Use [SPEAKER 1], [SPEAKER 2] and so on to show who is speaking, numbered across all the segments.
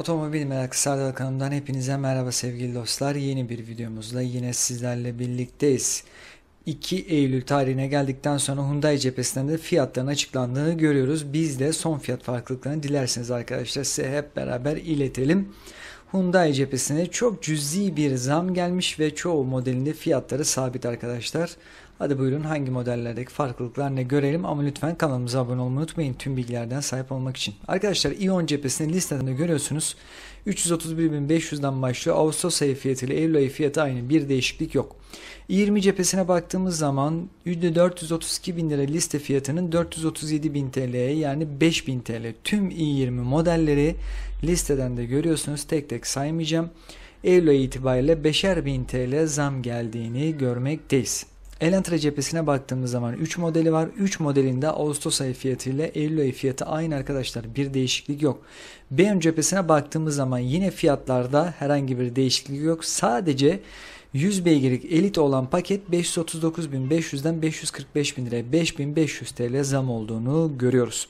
[SPEAKER 1] Otomobil Meraklısı Serdar kanalımdan hepinize merhaba sevgili dostlar. Yeni bir videomuzla yine sizlerle birlikteyiz. 2 Eylül tarihine geldikten sonra Hyundai cephesinden de fiyatların açıklandığını görüyoruz. Biz de son fiyat farklılıklarını dilerseniz arkadaşlar size hep beraber iletelim. Hyundai cephesine çok cüzi bir zam gelmiş ve çoğu modelinde fiyatları sabit arkadaşlar. Hadi buyurun hangi modellerdeki farklılıklar ne görelim ama lütfen kanalımıza abone olmayı unutmayın tüm bilgilerden sahip olmak için. Arkadaşlar İon cephesini listeden de görüyorsunuz. 331.500'den başlıyor. Ağustos ayı fiyatı ile Eylül ayı fiyatı aynı. Bir değişiklik yok. 20 cephesine baktığımız zaman %432.000 lira liste fiyatının 437.000 TL'ye yani 5.000 TL. Tüm i20 modelleri listeden de görüyorsunuz. Tek tek saymayacağım. Eylül ayı itibariyle 5'er bin TL zam geldiğini görmekteyiz. Elantra cephesine baktığımız zaman 3 modeli var. 3 modelinde Ağustos ayı fiyatı ile Eylül ayı fiyatı aynı arkadaşlar. Bir değişiklik yok. B ön cephesine baktığımız zaman yine fiyatlarda herhangi bir değişiklik yok. Sadece 100 beygirlik elit olan paket 539.500'den 545.000 liraya 5500 TL zam olduğunu görüyoruz.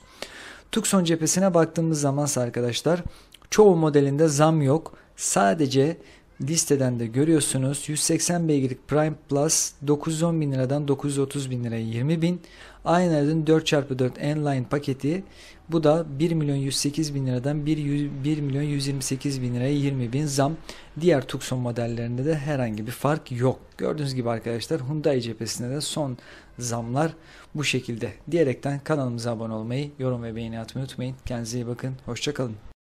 [SPEAKER 1] Tucson cephesine baktığımız zamansa arkadaşlar çoğu modelinde zam yok. Sadece listeden de görüyorsunuz. 180 beygirlik Prime Plus 910 bin liradan 930 bin liraya 20 bin. Aynı aradın 4x4 N-Line paketi bu da 1 milyon 108 bin liradan 1, milyon 128 bin liraya 20 bin zam. Diğer Tucson modellerinde de herhangi bir fark yok. Gördüğünüz gibi arkadaşlar Hyundai cephesinde de son zamlar bu şekilde. Diyerekten kanalımıza abone olmayı, yorum ve beğeni atmayı unutmayın. Kendinize iyi bakın. Hoşçakalın.